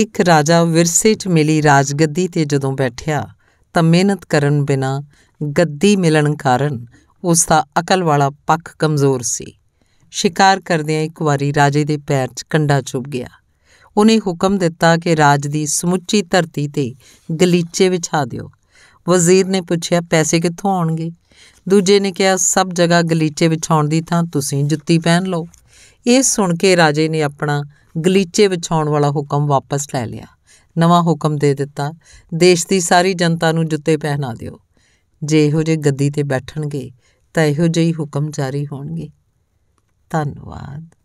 ਇੱਕ ਰਾਜਾ ਵਿਰਸੇ 'ਚ ਮਿਲੀ ਰਾਜਗੱਦੀ ਤੇ ਜਦੋਂ ਬੈਠਿਆ ਤਾਂ ਮਿਹਨਤ ਕਰਨ ਬਿਨਾ ਗੱਦੀ ਮਿਲਣ ਕਾਰਨ ਉਸ ਦਾ ਅਕਲ ਵਾਲਾ ਪੱਖ ਕਮਜ਼ੋਰ ਸੀ ਸ਼ਿਕਾਰ ਕਰਦਿਆਂ ਇੱਕ ਵਾਰੀ ਰਾਜੇ ਦੇ ਪੈਰ 'ਚ ਕੰਡਾ ਚੁੱਭ ਗਿਆ ਉਹਨੇ ਹੁਕਮ ਦਿੱਤਾ ਕਿ ਰਾਜ ਦੀ ਸਮੁੱਚੀ ਧਰਤੀ ਤੇ ਗਲੀਚੇ ਵਿਛਾ ਦਿਓ ਵਜ਼ੀਰ ਨੇ ਪੁੱਛਿਆ ਪੈਸੇ ਕਿੱਥੋਂ ਆਉਣਗੇ ਦੂਜੇ ਨੇ ਕਿਹਾ ਸਭ ਜਗ੍ਹਾ ਗਲੀਚੇ ਵਿਛਾਉਣ ਦੀ ਤਾਂ ਤੁਸੀਂ ਜੁੱਤੀ ਪਹਿਨ ਲਓ ਇਹ ਸੁਣ ਕੇ ਰਾਜੇ ਨੇ ਆਪਣਾ ਗਲੀਚੇ ਵਿਛਾਉਣ ਵਾਲਾ ਹੁਕਮ ਵਾਪਸ ਲੈ ਲਿਆ ਨਵਾਂ ਹੁਕਮ ਦੇ ਦਿੱਤਾ ਦੇਸ਼ ਦੀ ਸਾਰੀ ਜਨਤਾ ਨੂੰ ਜੁੱਤੇ ਪਹਿਨਾ ਦਿਓ ਜੇ ਇਹੋ ਜੇ ਗੱਦੀ ਤੇ ਬੈਠਣਗੇ ਤਾਂ ਇਹੋ ਜਿਹੇ ਹੁਕਮ ਜਾਰੀ ਹੋਣਗੇ ਧੰਨਵਾਦ